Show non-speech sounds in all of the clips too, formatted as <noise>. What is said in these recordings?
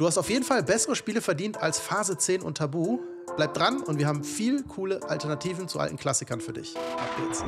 Du hast auf jeden Fall bessere Spiele verdient als Phase 10 und Tabu. Bleib dran und wir haben viel coole Alternativen zu alten Klassikern für dich. Ab geht's.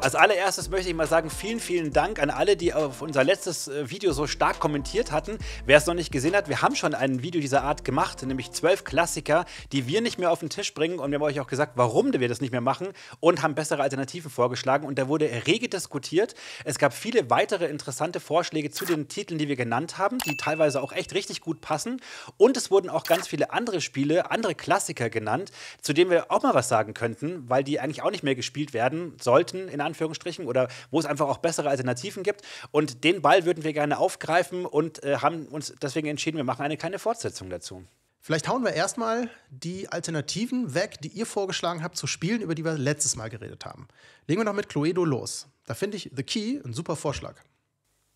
Als allererstes möchte ich mal sagen, vielen, vielen Dank an alle, die auf unser letztes äh, Video so stark kommentiert hatten. Wer es noch nicht gesehen hat, wir haben schon ein Video dieser Art gemacht, nämlich zwölf Klassiker, die wir nicht mehr auf den Tisch bringen. Und wir haben euch auch gesagt, warum wir das nicht mehr machen und haben bessere Alternativen vorgeschlagen. Und da wurde rege diskutiert. Es gab viele weitere interessante Vorschläge zu den Titeln, die wir genannt haben, die teilweise auch echt richtig gut passen. Und es wurden auch ganz viele andere Spiele, andere Klassiker genannt, zu denen wir auch mal was sagen könnten, weil die eigentlich auch nicht mehr gespielt werden sollten Leuten, in Anführungsstrichen, oder wo es einfach auch bessere Alternativen gibt. Und den Ball würden wir gerne aufgreifen und äh, haben uns deswegen entschieden, wir machen eine kleine Fortsetzung dazu. Vielleicht hauen wir erstmal die Alternativen weg, die ihr vorgeschlagen habt zu Spielen, über die wir letztes Mal geredet haben. Legen wir noch mit Cluedo los. Da finde ich The Key ein super Vorschlag.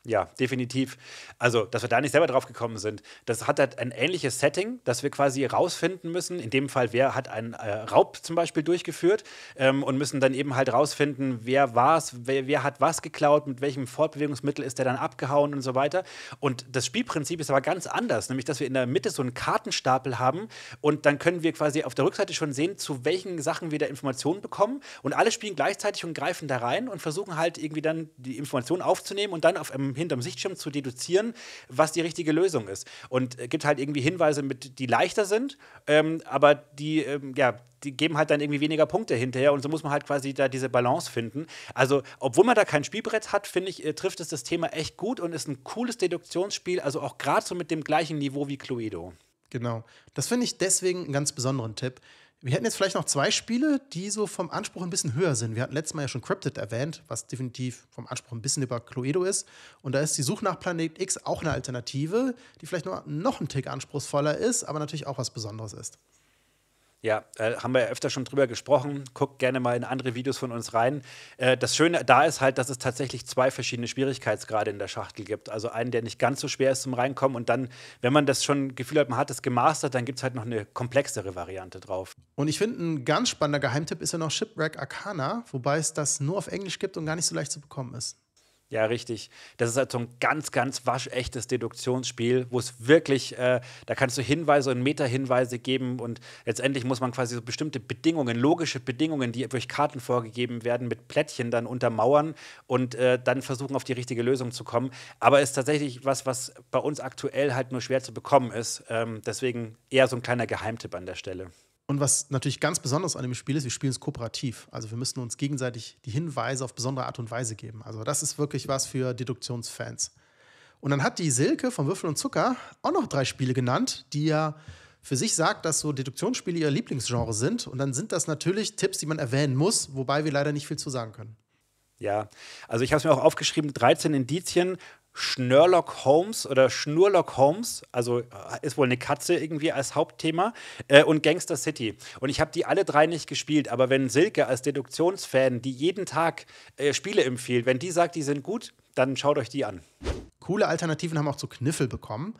Ja, definitiv. Also, dass wir da nicht selber drauf gekommen sind, das hat halt ein ähnliches Setting, dass wir quasi rausfinden müssen. In dem Fall, wer hat einen äh, Raub zum Beispiel durchgeführt ähm, und müssen dann eben halt rausfinden, wer war es, wer, wer, hat was geklaut, mit welchem Fortbewegungsmittel ist der dann abgehauen und so weiter. Und das Spielprinzip ist aber ganz anders, nämlich dass wir in der Mitte so einen Kartenstapel haben und dann können wir quasi auf der Rückseite schon sehen, zu welchen Sachen wir da Informationen bekommen. Und alle spielen gleichzeitig und greifen da rein und versuchen halt irgendwie dann die Informationen aufzunehmen und dann auf einem hinterm Sichtschirm zu deduzieren, was die richtige Lösung ist. Und äh, gibt halt irgendwie Hinweise, mit, die leichter sind, ähm, aber die, ähm, ja, die geben halt dann irgendwie weniger Punkte hinterher und so muss man halt quasi da diese Balance finden. Also, obwohl man da kein Spielbrett hat, finde ich, äh, trifft es das Thema echt gut und ist ein cooles Deduktionsspiel, also auch gerade so mit dem gleichen Niveau wie Cluedo. Genau. Das finde ich deswegen einen ganz besonderen Tipp, wir hätten jetzt vielleicht noch zwei Spiele, die so vom Anspruch ein bisschen höher sind. Wir hatten letztes Mal ja schon Cryptid erwähnt, was definitiv vom Anspruch ein bisschen über Cluedo ist. Und da ist die Suche nach Planet X auch eine Alternative, die vielleicht nur noch ein Tick anspruchsvoller ist, aber natürlich auch was Besonderes ist. Ja, äh, haben wir ja öfter schon drüber gesprochen. Guckt gerne mal in andere Videos von uns rein. Äh, das Schöne da ist halt, dass es tatsächlich zwei verschiedene Schwierigkeitsgrade in der Schachtel gibt. Also einen, der nicht ganz so schwer ist zum Reinkommen und dann, wenn man das schon Gefühl hat, man hat es gemastert, dann gibt es halt noch eine komplexere Variante drauf. Und ich finde, ein ganz spannender Geheimtipp ist ja noch Shipwreck Arcana, wobei es das nur auf Englisch gibt und gar nicht so leicht zu bekommen ist. Ja, richtig. Das ist halt so ein ganz, ganz waschechtes Deduktionsspiel, wo es wirklich, äh, da kannst du Hinweise und Meta-Hinweise geben und letztendlich muss man quasi so bestimmte Bedingungen, logische Bedingungen, die durch Karten vorgegeben werden, mit Plättchen dann untermauern und äh, dann versuchen, auf die richtige Lösung zu kommen. Aber ist tatsächlich was, was bei uns aktuell halt nur schwer zu bekommen ist. Ähm, deswegen eher so ein kleiner Geheimtipp an der Stelle. Und was natürlich ganz besonders an dem Spiel ist, wir spielen es kooperativ. Also wir müssen uns gegenseitig die Hinweise auf besondere Art und Weise geben. Also das ist wirklich was für Deduktionsfans. Und dann hat die Silke von Würfel und Zucker auch noch drei Spiele genannt, die ja für sich sagt, dass so Deduktionsspiele ihr Lieblingsgenre sind. Und dann sind das natürlich Tipps, die man erwähnen muss, wobei wir leider nicht viel zu sagen können. Ja, also ich habe es mir auch aufgeschrieben, 13 Indizien, Schnurlock Holmes oder Schnurlock Holmes, also äh, ist wohl eine Katze irgendwie als Hauptthema, äh, und Gangster City. Und ich habe die alle drei nicht gespielt, aber wenn Silke als Deduktionsfan, die jeden Tag äh, Spiele empfiehlt, wenn die sagt, die sind gut, dann schaut euch die an. Coole Alternativen haben auch zu Kniffel bekommen.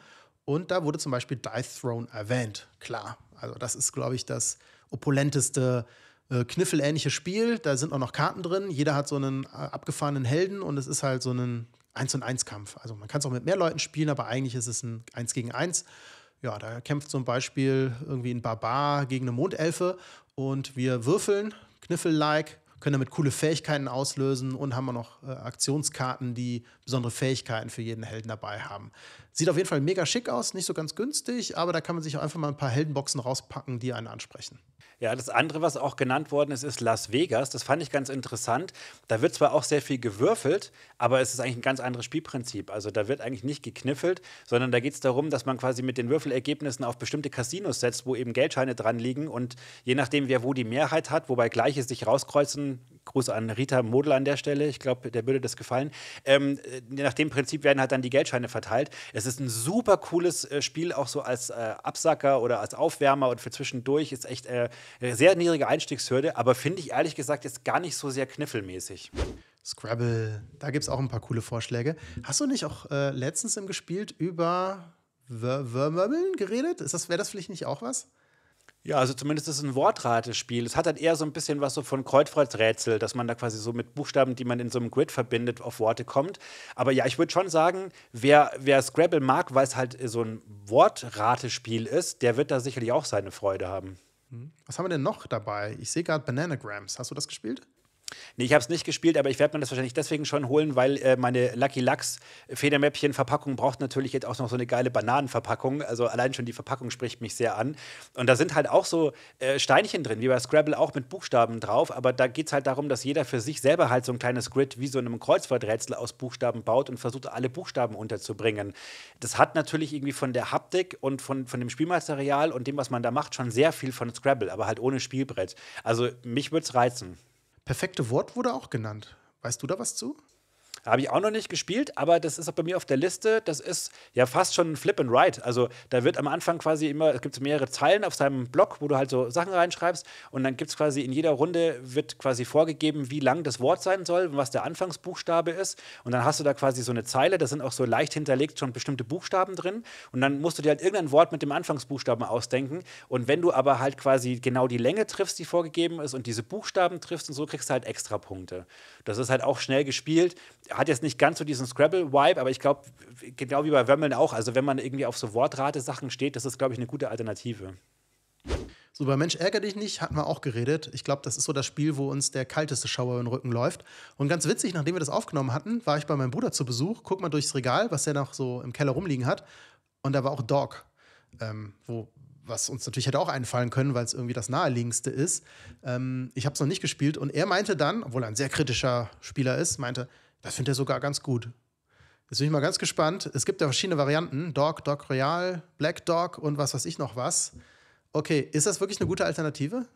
Und da wurde zum Beispiel Dice Throne erwähnt. Klar, also das ist, glaube ich, das opulenteste äh, kniffelähnliche Spiel. Da sind auch noch Karten drin. Jeder hat so einen äh, abgefahrenen Helden und es ist halt so ein 1 und 1 Kampf. Also man kann es auch mit mehr Leuten spielen, aber eigentlich ist es ein 1 gegen 1. Ja, da kämpft zum Beispiel irgendwie ein Barbar gegen eine Mondelfe und wir würfeln, Kniffel-like, können damit coole Fähigkeiten auslösen und haben auch noch äh, Aktionskarten, die besondere Fähigkeiten für jeden Helden dabei haben. Sieht auf jeden Fall mega schick aus, nicht so ganz günstig, aber da kann man sich auch einfach mal ein paar Heldenboxen rauspacken, die einen ansprechen. Ja, das andere, was auch genannt worden ist, ist Las Vegas. Das fand ich ganz interessant. Da wird zwar auch sehr viel gewürfelt, aber es ist eigentlich ein ganz anderes Spielprinzip. Also da wird eigentlich nicht gekniffelt, sondern da geht es darum, dass man quasi mit den Würfelergebnissen auf bestimmte Casinos setzt, wo eben Geldscheine dran liegen und je nachdem, wer wo die Mehrheit hat, wobei Gleiche sich rauskreuzen Gruß an Rita Model an der Stelle. Ich glaube, der würde das gefallen. Ähm, äh, nach dem Prinzip werden halt dann die Geldscheine verteilt. Es ist ein super cooles äh, Spiel, auch so als äh, Absacker oder als Aufwärmer und für zwischendurch. Ist echt äh, eine sehr niedrige Einstiegshürde, aber finde ich ehrlich gesagt jetzt gar nicht so sehr kniffelmäßig. Scrabble, da gibt es auch ein paar coole Vorschläge. Hast du nicht auch äh, letztens im gespielt über Wörmöbeln geredet? Wäre das vielleicht nicht auch was? Ja, also zumindest ist es ein Wortratespiel. Es hat halt eher so ein bisschen was so von Kreuzfreudsrätsel, dass man da quasi so mit Buchstaben, die man in so einem Grid verbindet, auf Worte kommt. Aber ja, ich würde schon sagen, wer, wer Scrabble mag, weil es halt so ein Wortratespiel ist, der wird da sicherlich auch seine Freude haben. Hm. Was haben wir denn noch dabei? Ich sehe gerade Bananagrams. Hast du das gespielt? Nee, ich habe es nicht gespielt, aber ich werde mir das wahrscheinlich deswegen schon holen, weil äh, meine Lucky Lux Federmäppchen Verpackung braucht natürlich jetzt auch noch so eine geile Bananenverpackung. Also allein schon die Verpackung spricht mich sehr an. Und da sind halt auch so äh, Steinchen drin, wie bei Scrabble auch mit Buchstaben drauf. Aber da geht es halt darum, dass jeder für sich selber halt so ein kleines Grid wie so einem Kreuzworträtsel aus Buchstaben baut und versucht, alle Buchstaben unterzubringen. Das hat natürlich irgendwie von der Haptik und von, von dem Spielmaterial und dem, was man da macht, schon sehr viel von Scrabble, aber halt ohne Spielbrett. Also mich würde es reizen. Perfekte Wort wurde auch genannt. Weißt du da was zu? Habe ich auch noch nicht gespielt, aber das ist auch bei mir auf der Liste. Das ist ja fast schon ein Flip and Write. Also da wird am Anfang quasi immer, es gibt mehrere Zeilen auf seinem Blog, wo du halt so Sachen reinschreibst und dann gibt es quasi in jeder Runde wird quasi vorgegeben, wie lang das Wort sein soll und was der Anfangsbuchstabe ist. Und dann hast du da quasi so eine Zeile, da sind auch so leicht hinterlegt schon bestimmte Buchstaben drin. Und dann musst du dir halt irgendein Wort mit dem Anfangsbuchstaben ausdenken. Und wenn du aber halt quasi genau die Länge triffst, die vorgegeben ist und diese Buchstaben triffst und so, kriegst du halt extra Punkte. Das ist halt auch schnell gespielt hat jetzt nicht ganz so diesen Scrabble-Vibe, aber ich glaube, genau wie bei Wemmeln auch, also wenn man irgendwie auf so Wortrate-Sachen steht, das ist, glaube ich, eine gute Alternative. So, bei Mensch, ärger dich nicht, hatten wir auch geredet. Ich glaube, das ist so das Spiel, wo uns der kalteste Schauer im Rücken läuft. Und ganz witzig, nachdem wir das aufgenommen hatten, war ich bei meinem Bruder zu Besuch, guck mal durchs Regal, was er noch so im Keller rumliegen hat. Und da war auch Dog, ähm, wo was uns natürlich hätte auch einfallen können, weil es irgendwie das naheliegendste ist. Ähm, ich habe es noch nicht gespielt und er meinte dann, obwohl er ein sehr kritischer Spieler ist, meinte, das findet er sogar ganz gut. Jetzt bin ich mal ganz gespannt. Es gibt ja verschiedene Varianten. Dog, Dog Royal, Black Dog und was weiß ich noch was. Okay, ist das wirklich eine gute Alternative?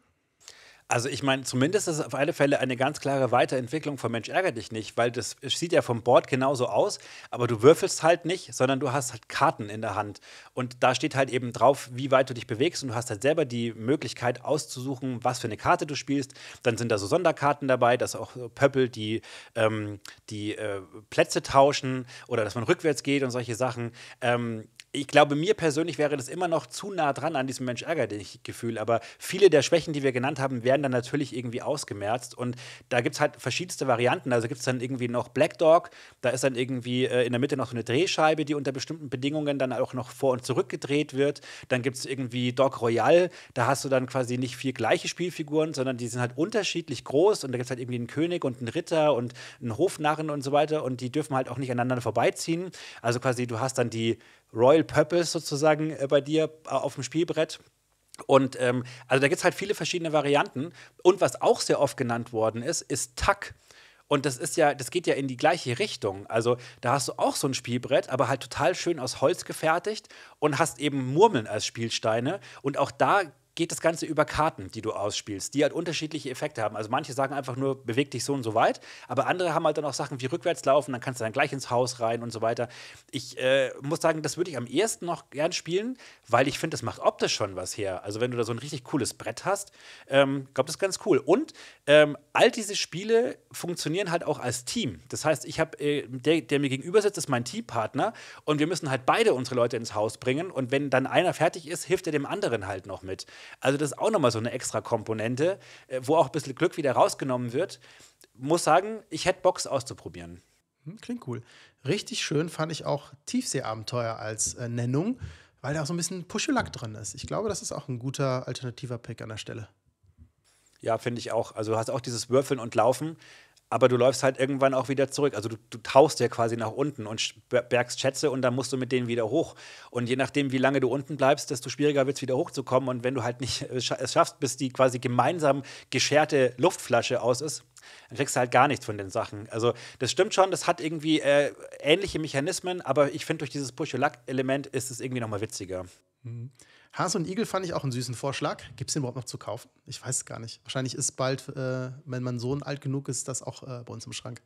Also ich meine, zumindest ist es auf alle Fälle eine ganz klare Weiterentwicklung von Mensch ärger dich nicht, weil das sieht ja vom Board genauso aus, aber du würfelst halt nicht, sondern du hast halt Karten in der Hand und da steht halt eben drauf, wie weit du dich bewegst und du hast halt selber die Möglichkeit auszusuchen, was für eine Karte du spielst. Dann sind da so Sonderkarten dabei, dass auch Pöppel die, ähm, die äh, Plätze tauschen oder dass man rückwärts geht und solche Sachen. Ähm, ich glaube, mir persönlich wäre das immer noch zu nah dran an diesem Mensch ärger dich Gefühl. Aber viele der Schwächen, die wir genannt haben, werden dann natürlich irgendwie ausgemerzt. Und da gibt es halt verschiedenste Varianten. Also gibt es dann irgendwie noch Black Dog, da ist dann irgendwie äh, in der Mitte noch so eine Drehscheibe, die unter bestimmten Bedingungen dann auch noch vor und zurück gedreht wird. Dann gibt es irgendwie Dog Royale. da hast du dann quasi nicht vier gleiche Spielfiguren, sondern die sind halt unterschiedlich groß. Und da gibt es halt irgendwie einen König und einen Ritter und einen Hofnarren und so weiter. Und die dürfen halt auch nicht aneinander vorbeiziehen. Also quasi, du hast dann die Royal Purpose sozusagen äh, bei dir äh, auf dem Spielbrett. Und ähm, also da gibt es halt viele verschiedene Varianten. Und was auch sehr oft genannt worden ist, ist Tack. Und das ist ja, das geht ja in die gleiche Richtung. Also da hast du auch so ein Spielbrett, aber halt total schön aus Holz gefertigt und hast eben Murmeln als Spielsteine. Und auch da geht das Ganze über Karten, die du ausspielst, die halt unterschiedliche Effekte haben. Also manche sagen einfach nur, beweg dich so und so weit, aber andere haben halt dann auch Sachen wie rückwärts laufen, dann kannst du dann gleich ins Haus rein und so weiter. Ich äh, muss sagen, das würde ich am ehesten noch gern spielen, weil ich finde, das macht optisch schon was her. Also wenn du da so ein richtig cooles Brett hast, ähm, glaube das ist ganz cool. Und ähm, all diese Spiele funktionieren halt auch als Team. Das heißt, ich habe, äh, der, der mir gegenüber sitzt, ist mein Teampartner und wir müssen halt beide unsere Leute ins Haus bringen und wenn dann einer fertig ist, hilft er dem anderen halt noch mit. Also das ist auch nochmal so eine extra Komponente, äh, wo auch ein bisschen Glück wieder rausgenommen wird. Muss sagen, ich hätte Box auszuprobieren. Hm, klingt cool. Richtig schön fand ich auch Tiefseeabenteuer als äh, Nennung, weil da auch so ein bisschen Puschelack drin ist. Ich glaube, das ist auch ein guter alternativer Pick an der Stelle. Ja, finde ich auch. Also du hast auch dieses Würfeln und Laufen aber du läufst halt irgendwann auch wieder zurück. Also du, du tauchst ja quasi nach unten und bergst Schätze und dann musst du mit denen wieder hoch. Und je nachdem, wie lange du unten bleibst, desto schwieriger wird es wieder hochzukommen. Und wenn du halt nicht äh, es schaffst, bis die quasi gemeinsam gescherte Luftflasche aus ist, dann kriegst du halt gar nichts von den Sachen. Also das stimmt schon, das hat irgendwie äh, ähnliche Mechanismen, aber ich finde, durch dieses Push-Luck-Element ist es irgendwie nochmal witziger. Mhm. Hase und Igel fand ich auch einen süßen Vorschlag. Gibt es den überhaupt noch zu kaufen? Ich weiß es gar nicht. Wahrscheinlich ist bald, äh, wenn mein Sohn alt genug ist, das auch äh, bei uns im Schrank.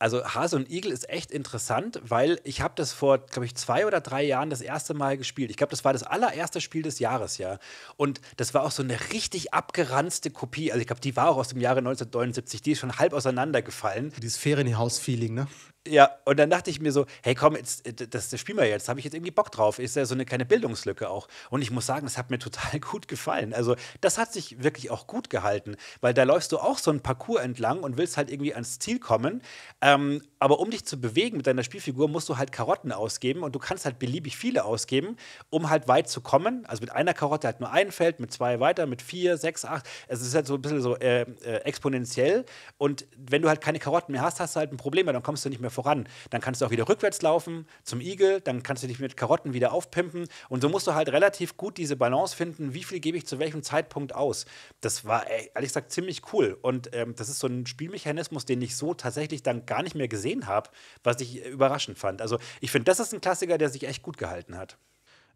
Also Hase und Igel ist echt interessant, weil ich habe das vor, glaube ich, zwei oder drei Jahren das erste Mal gespielt. Ich glaube, das war das allererste Spiel des Jahres, ja. Und das war auch so eine richtig abgeranzte Kopie. Also ich glaube, die war auch aus dem Jahre 1979. Die ist schon halb auseinandergefallen. Dieses Ferienhaus-Feeling, ne? Ja, und dann dachte ich mir so, hey komm, jetzt, äh, das, das spielen wir jetzt, habe ich jetzt irgendwie Bock drauf. Ist ja so eine kleine Bildungslücke auch. Und ich muss sagen, es hat mir total <laughs> gut gefallen. Also das hat sich wirklich auch gut gehalten, weil da läufst du auch so einen Parcours entlang und willst halt irgendwie ans Ziel kommen. Ähm, aber um dich zu bewegen mit deiner Spielfigur, musst du halt Karotten ausgeben und du kannst halt beliebig viele ausgeben, um halt weit zu kommen. Also mit einer Karotte halt nur ein Feld, mit zwei weiter, mit vier, sechs, acht. Also es ist halt so ein bisschen so äh, äh, exponentiell. Und wenn du halt keine Karotten mehr hast, hast du halt ein Problem, weil dann kommst du nicht mehr vor voran. Dann kannst du auch wieder rückwärts laufen zum Igel, dann kannst du dich mit Karotten wieder aufpimpen und so musst du halt relativ gut diese Balance finden, wie viel gebe ich zu welchem Zeitpunkt aus. Das war ehrlich gesagt ziemlich cool und ähm, das ist so ein Spielmechanismus, den ich so tatsächlich dann gar nicht mehr gesehen habe, was ich überraschend fand. Also ich finde, das ist ein Klassiker, der sich echt gut gehalten hat.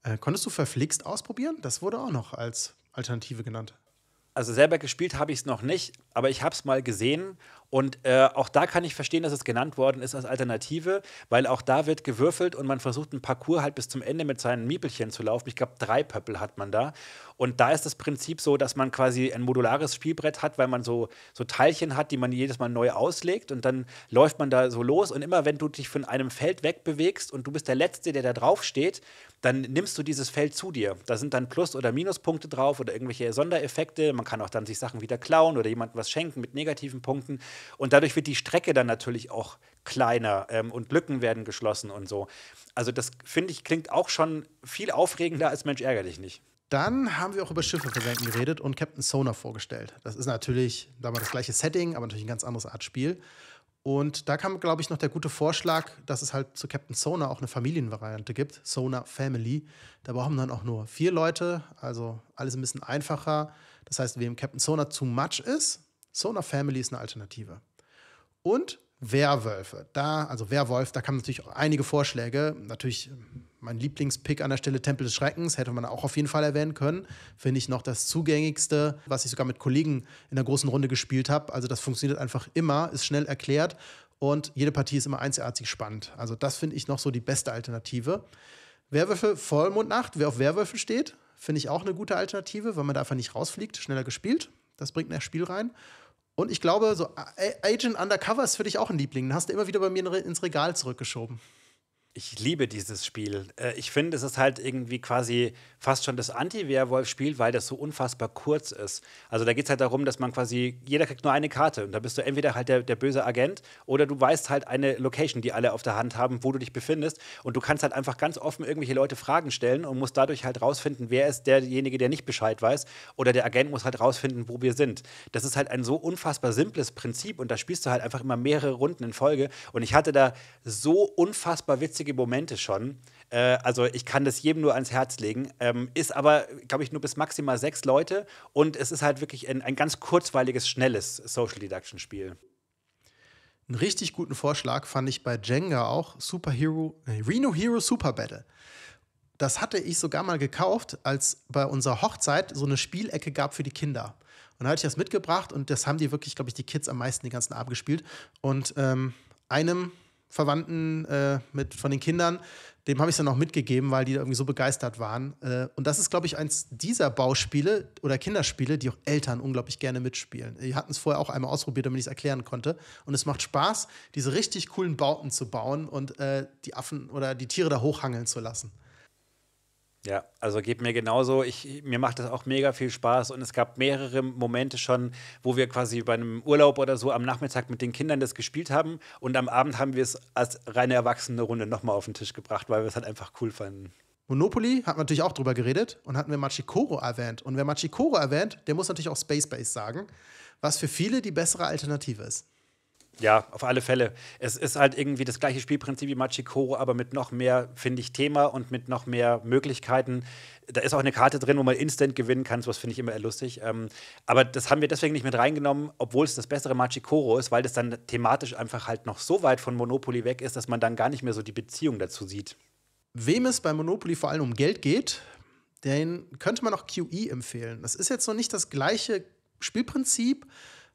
Äh, konntest du verflixt ausprobieren? Das wurde auch noch als Alternative genannt also selber gespielt habe ich es noch nicht, aber ich habe es mal gesehen und äh, auch da kann ich verstehen, dass es genannt worden ist als Alternative, weil auch da wird gewürfelt und man versucht, einen Parcours halt bis zum Ende mit seinen Miepelchen zu laufen. Ich glaube, drei Pöppel hat man da. Und da ist das Prinzip so, dass man quasi ein modulares Spielbrett hat, weil man so, so Teilchen hat, die man jedes Mal neu auslegt und dann läuft man da so los. Und immer wenn du dich von einem Feld wegbewegst und du bist der Letzte, der da drauf steht, dann nimmst du dieses Feld zu dir. Da sind dann Plus- oder Minuspunkte drauf oder irgendwelche Sondereffekte. Man kann auch dann sich Sachen wieder klauen oder jemandem was schenken mit negativen Punkten. Und dadurch wird die Strecke dann natürlich auch kleiner ähm, und Lücken werden geschlossen und so. Also das finde ich klingt auch schon viel aufregender als Mensch ärgere dich nicht. Dann haben wir auch über Schiffe versenken geredet und Captain Sona vorgestellt. Das ist natürlich da war das gleiche Setting, aber natürlich ein ganz anderes Art Spiel. Und da kam, glaube ich, noch der gute Vorschlag, dass es halt zu Captain Sona auch eine Familienvariante gibt, Sona Family. Da brauchen dann auch nur vier Leute, also alles ein bisschen einfacher. Das heißt, wem Captain Sona zu much ist, Sona Family ist eine Alternative. Und Werwölfe. Da, also Werwolf, da kamen natürlich einige Vorschläge. Natürlich äh, mein Lieblingspick an der Stelle Tempel des Schreckens hätte man auch auf jeden Fall erwähnen können. Finde ich noch das zugänglichste, was ich sogar mit Kollegen in der großen Runde gespielt habe. Also das funktioniert einfach immer, ist schnell erklärt und jede Partie ist immer einzigartig spannend. Also das finde ich noch so die beste Alternative. Werwölfe Vollmondnacht, wer auf Werwölfe steht, finde ich auch eine gute Alternative, weil man da einfach nicht rausfliegt, schneller gespielt. Das bringt mehr Spiel rein. Und ich glaube, so Agent Undercover ist für dich auch ein Liebling. Den hast du immer wieder bei mir ins Regal zurückgeschoben ich liebe dieses Spiel. Äh, ich finde, es ist halt irgendwie quasi fast schon das Anti-Werwolf-Spiel, weil das so unfassbar kurz ist. Also da geht es halt darum, dass man quasi, jeder kriegt nur eine Karte und da bist du entweder halt der, der böse Agent oder du weißt halt eine Location, die alle auf der Hand haben, wo du dich befindest und du kannst halt einfach ganz offen irgendwelche Leute Fragen stellen und musst dadurch halt rausfinden, wer ist derjenige, der nicht Bescheid weiß oder der Agent muss halt rausfinden, wo wir sind. Das ist halt ein so unfassbar simples Prinzip und da spielst du halt einfach immer mehrere Runden in Folge und ich hatte da so unfassbar witzige lustige Momente schon. Äh, also ich kann das jedem nur ans Herz legen. Ähm, ist aber, glaube ich, nur bis maximal sechs Leute und es ist halt wirklich ein, ein ganz kurzweiliges, schnelles Social Deduction Spiel. Einen richtig guten Vorschlag fand ich bei Jenga auch Superhero, äh, Reno Hero Super Battle. Das hatte ich sogar mal gekauft, als bei unserer Hochzeit so eine Spielecke gab für die Kinder. Und da hatte ich das mitgebracht und das haben die wirklich, glaube ich, die Kids am meisten den ganzen Abend gespielt. Und ähm, einem Verwandten, äh, mit, von den Kindern, dem habe ich es dann auch mitgegeben, weil die da irgendwie so begeistert waren. Äh, und das ist, glaube ich, eins dieser Bauspiele oder Kinderspiele, die auch Eltern unglaublich gerne mitspielen. Die hatten es vorher auch einmal ausprobiert, damit ich es erklären konnte. Und es macht Spaß, diese richtig coolen Bauten zu bauen und äh, die Affen oder die Tiere da hochhangeln zu lassen. Ja, also geht mir genauso. Ich, mir macht das auch mega viel Spaß und es gab mehrere Momente schon, wo wir quasi bei einem Urlaub oder so am Nachmittag mit den Kindern das gespielt haben und am Abend haben wir es als reine erwachsene Runde nochmal auf den Tisch gebracht, weil wir es halt einfach cool fanden. Monopoly hat man natürlich auch drüber geredet und hatten wir Machikoro erwähnt. Und wer Machikoro erwähnt, der muss natürlich auch Space Base sagen, was für viele die bessere Alternative ist. Ja, auf alle Fälle. Es ist halt irgendwie das gleiche Spielprinzip wie Machikoro, aber mit noch mehr, finde ich, Thema und mit noch mehr Möglichkeiten. Da ist auch eine Karte drin, wo man instant gewinnen kann. Das finde ich immer eher lustig. Ähm, aber das haben wir deswegen nicht mit reingenommen, obwohl es das bessere Machikoro ist, weil das dann thematisch einfach halt noch so weit von Monopoly weg ist, dass man dann gar nicht mehr so die Beziehung dazu sieht. Wem es bei Monopoly vor allem um Geld geht, den könnte man auch QE empfehlen. Das ist jetzt noch nicht das gleiche Spielprinzip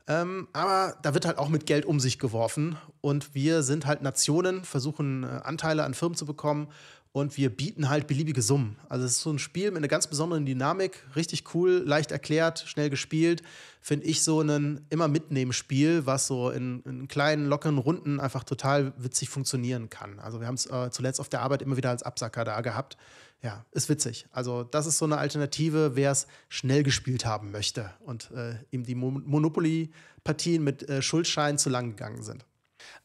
ähm, aber da wird halt auch mit Geld um sich geworfen und wir sind halt Nationen, versuchen äh, Anteile an Firmen zu bekommen und wir bieten halt beliebige Summen. Also es ist so ein Spiel mit einer ganz besonderen Dynamik, richtig cool, leicht erklärt, schnell gespielt. Finde ich so ein immer mitnehmen Spiel, was so in, in, kleinen, lockeren Runden einfach total witzig funktionieren kann. Also wir haben es äh, zuletzt auf der Arbeit immer wieder als Absacker da gehabt. Ja, ist witzig. Also das ist so eine Alternative, wer es schnell gespielt haben möchte und äh, ihm die Monopoly-Partien mit äh, Schuldschein zu lang gegangen sind.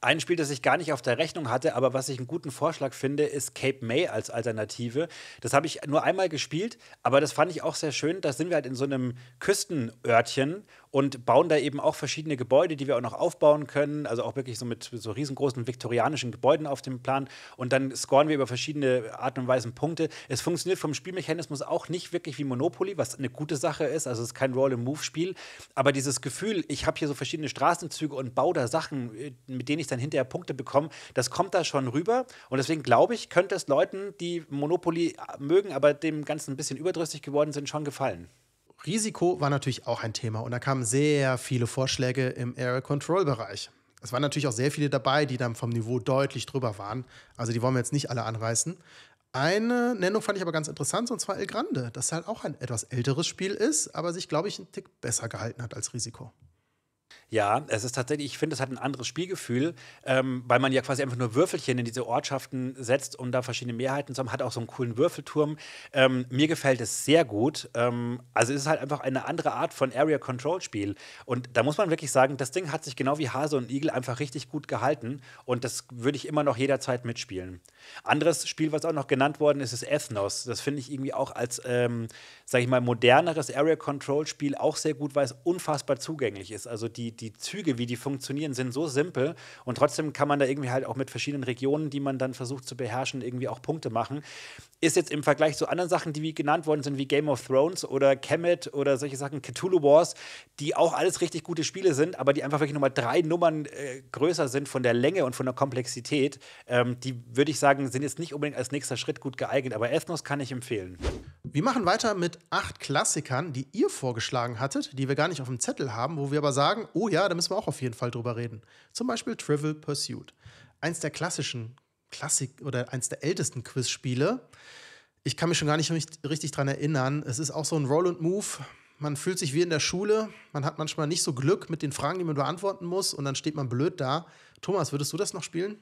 Ein Spiel, das ich gar nicht auf der Rechnung hatte, aber was ich einen guten Vorschlag finde, ist Cape May als Alternative. Das habe ich nur einmal gespielt, aber das fand ich auch sehr schön. Da sind wir halt in so einem Küstenörtchen und bauen da eben auch verschiedene Gebäude, die wir auch noch aufbauen können. Also auch wirklich so mit so riesengroßen viktorianischen Gebäuden auf dem Plan. Und dann scoren wir über verschiedene Arten und Weisen Punkte. Es funktioniert vom Spielmechanismus auch nicht wirklich wie Monopoly, was eine gute Sache ist. Also es ist kein Roll-and-Move-Spiel. Aber dieses Gefühl, ich habe hier so verschiedene Straßenzüge und baue da Sachen, äh, mit denen ich dann hinterher Punkte bekomme, das kommt da schon rüber. Und deswegen glaube ich, könnte es Leuten, die Monopoly äh, mögen, aber dem Ganzen ein bisschen überdrüssig geworden sind, schon gefallen. Risiko war natürlich auch ein Thema und da kamen sehr viele Vorschläge im Air Control Bereich. Es waren natürlich auch sehr viele dabei, die dann vom Niveau deutlich drüber waren. Also die wollen wir jetzt nicht alle anreißen. Eine Nennung fand ich aber ganz interessant, und zwar El Grande, das halt auch ein etwas älteres Spiel ist, aber sich, glaube ich, einen Tick besser gehalten hat als Risiko. Ja, es ist tatsächlich, ich finde, es hat ein anderes Spielgefühl, ähm, weil man ja quasi einfach nur Würfelchen in diese Ortschaften setzt, um da verschiedene Mehrheiten zu haben, hat auch so einen coolen Würfelturm. Ähm, mir gefällt es sehr gut. Ähm, also es ist halt einfach eine andere Art von Area-Control-Spiel. Und da muss man wirklich sagen, das Ding hat sich genau wie Hase und Igel einfach richtig gut gehalten und das würde ich immer noch jederzeit mitspielen. Anderes Spiel, was auch noch genannt worden ist, ist Ethnos. Das finde ich irgendwie auch als ähm, sage ich mal, moderneres Area Control Spiel auch sehr gut, weil es unfassbar zugänglich ist. Also die, die Züge, wie die funktionieren, sind so simpel und trotzdem kann man da irgendwie halt auch mit verschiedenen Regionen, die man dann versucht zu beherrschen, irgendwie auch Punkte machen. Ist jetzt im Vergleich zu anderen Sachen, die wie genannt worden sind, wie Game of Thrones oder Kemet oder solche Sachen, Cthulhu Wars, die auch alles richtig gute Spiele sind, aber die einfach wirklich nochmal drei Nummern äh, größer sind von der Länge und von der Komplexität, ähm, die würde ich sagen, sind jetzt nicht unbedingt als nächster Schritt gut geeignet, aber Ethnos kann ich empfehlen. Wir machen weiter mit acht Klassikern, die ihr vorgeschlagen hattet, die wir gar nicht auf dem Zettel haben, wo wir aber sagen, oh ja, da müssen wir auch auf jeden Fall drüber reden. Zum Beispiel Trivial Pursuit. Eins der klassischen Klassik oder eins der ältesten Quizspiele. Ich kann mich schon gar nicht richtig dran erinnern. Es ist auch so ein Roll and Move. Man fühlt sich wie in der Schule. Man hat manchmal nicht so Glück mit den Fragen, die man beantworten muss. Und dann steht man blöd da. Thomas, würdest du das noch spielen?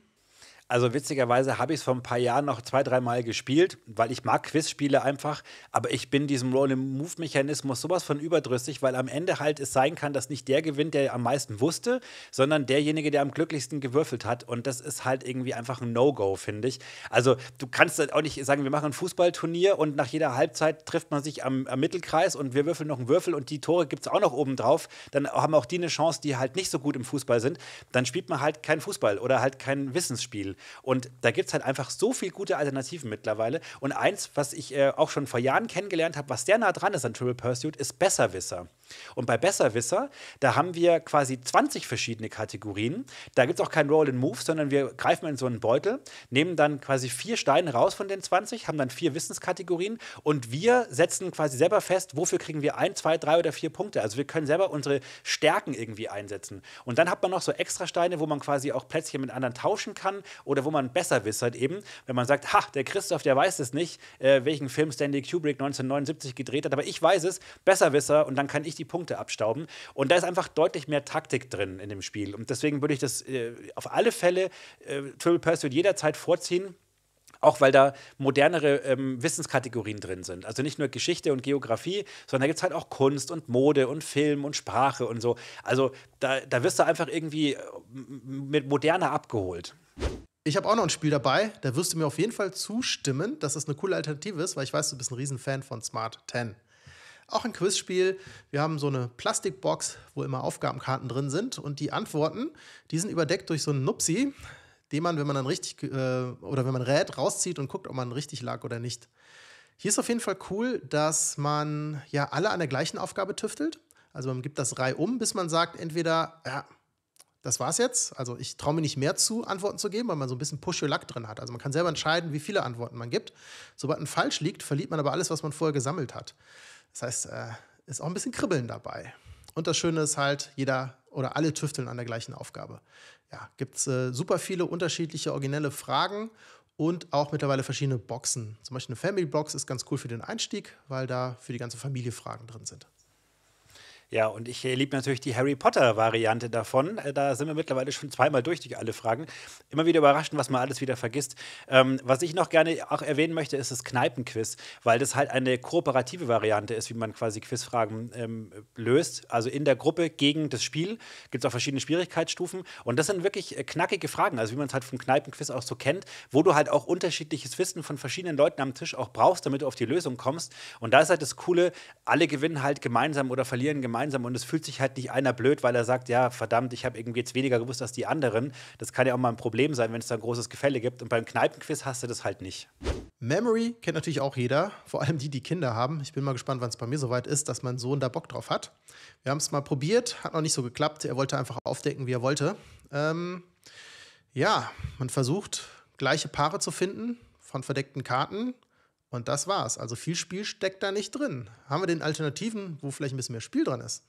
Also witzigerweise habe ich es vor ein paar Jahren noch zwei, dreimal gespielt, weil ich mag Quizspiele einfach, aber ich bin diesem Roll-and-Move-Mechanismus sowas von überdrüssig, weil am Ende halt es sein kann, dass nicht der gewinnt, der am meisten wusste, sondern derjenige, der am glücklichsten gewürfelt hat. Und das ist halt irgendwie einfach ein No-Go, finde ich. Also du kannst halt auch nicht sagen, wir machen ein Fußballturnier und nach jeder Halbzeit trifft man sich am, am Mittelkreis und wir würfeln noch einen Würfel und die Tore gibt es auch noch oben drauf. Dann haben auch die eine Chance, die halt nicht so gut im Fußball sind. Dann spielt man halt kein Fußball oder halt kein Wissensspiel. Und da gibt es halt einfach so viele gute Alternativen mittlerweile. Und eins, was ich äh, auch schon vor Jahren kennengelernt habe, was sehr nah dran ist an Triple Pursuit, ist Besserwisser. Und bei Besserwisser, da haben wir quasi 20 verschiedene Kategorien. Da gibt es auch kein Roll and Move, sondern wir greifen in so einen Beutel, nehmen dann quasi vier Steine raus von den 20, haben dann vier Wissenskategorien und wir setzen quasi selber fest, wofür kriegen wir ein, zwei, drei oder vier Punkte. Also wir können selber unsere Stärken irgendwie einsetzen. Und dann hat man noch so extra Steine, wo man quasi auch Plätzchen mit anderen tauschen kann oder wo man besser wisst halt eben, wenn man sagt, ha, der Christoph, der weiß es nicht, äh, welchen Film Stanley Kubrick 1979 gedreht hat, aber ich weiß es, Besserwisser und dann kann ich die Punkte abstauben. Und da ist einfach deutlich mehr Taktik drin in dem Spiel. Und deswegen würde ich das äh, auf alle Fälle äh, Triple Pursuit jederzeit vorziehen. Auch weil da modernere ähm, Wissenskategorien drin sind. Also nicht nur Geschichte und Geografie, sondern da gibt es halt auch Kunst und Mode und Film und Sprache und so. Also da, da wirst du einfach irgendwie äh, mit moderner abgeholt. Ich habe auch noch ein Spiel dabei, da wirst du mir auf jeden Fall zustimmen, dass das eine coole Alternative ist, weil ich weiß, du bist ein Riesenfan von Smart 10. Auch ein Quizspiel. Wir haben so eine Plastikbox, wo immer Aufgabenkarten drin sind und die Antworten, die sind überdeckt durch so einen Nupsi, den man, wenn man dann richtig äh, oder wenn man rät, rauszieht und guckt, ob man richtig lag oder nicht. Hier ist auf jeden Fall cool, dass man ja alle an der gleichen Aufgabe tüftelt. Also man gibt das Reihe um, bis man sagt, entweder ja, das war's jetzt. Also ich traue mir nicht mehr zu, Antworten zu geben, weil man so ein bisschen luck drin hat. Also man kann selber entscheiden, wie viele Antworten man gibt. Sobald ein falsch liegt, verliert man aber alles, was man vorher gesammelt hat. Das heißt, äh, ist auch ein bisschen Kribbeln dabei. Und das Schöne ist halt, jeder oder alle tüfteln an der gleichen Aufgabe. Ja, gibt es äh, super viele unterschiedliche originelle Fragen und auch mittlerweile verschiedene Boxen. Zum Beispiel eine Family Box ist ganz cool für den Einstieg, weil da für die ganze Familie Fragen drin sind. Ja, und ich äh, liebe natürlich die Harry Potter-Variante davon. Äh, da sind wir mittlerweile schon zweimal durch, durch alle Fragen. Immer wieder überraschend, was man alles wieder vergisst. Ähm, was ich noch gerne auch erwähnen möchte, ist das Kneipenquiz, weil das halt eine kooperative Variante ist, wie man quasi Quizfragen ähm, löst. Also in der Gruppe gegen das Spiel gibt es auch verschiedene Schwierigkeitsstufen. Und das sind wirklich äh, knackige Fragen, also wie man es halt vom Kneipenquiz auch so kennt, wo du halt auch unterschiedliches Wissen von verschiedenen Leuten am Tisch auch brauchst, damit du auf die Lösung kommst. Und da ist halt das Coole, alle gewinnen halt gemeinsam oder verlieren gemeinsam gemeinsam und es fühlt sich halt nicht einer blöd, weil er sagt, ja, verdammt, ich habe irgendwie jetzt weniger gewusst als die anderen. Das kann ja auch mal ein Problem sein, wenn es da ein großes Gefälle gibt. Und beim Kneipenquiz hast du das halt nicht. Memory kennt natürlich auch jeder, vor allem die, die Kinder haben. Ich bin mal gespannt, wann es bei mir soweit ist, dass mein Sohn da Bock drauf hat. Wir haben es mal probiert, hat noch nicht so geklappt. Er wollte einfach aufdecken, wie er wollte. Ähm, ja, man versucht, gleiche Paare zu finden von verdeckten Karten. Und das war's. Also viel Spiel steckt da nicht drin. Haben wir den Alternativen, wo vielleicht ein bisschen mehr Spiel dran ist?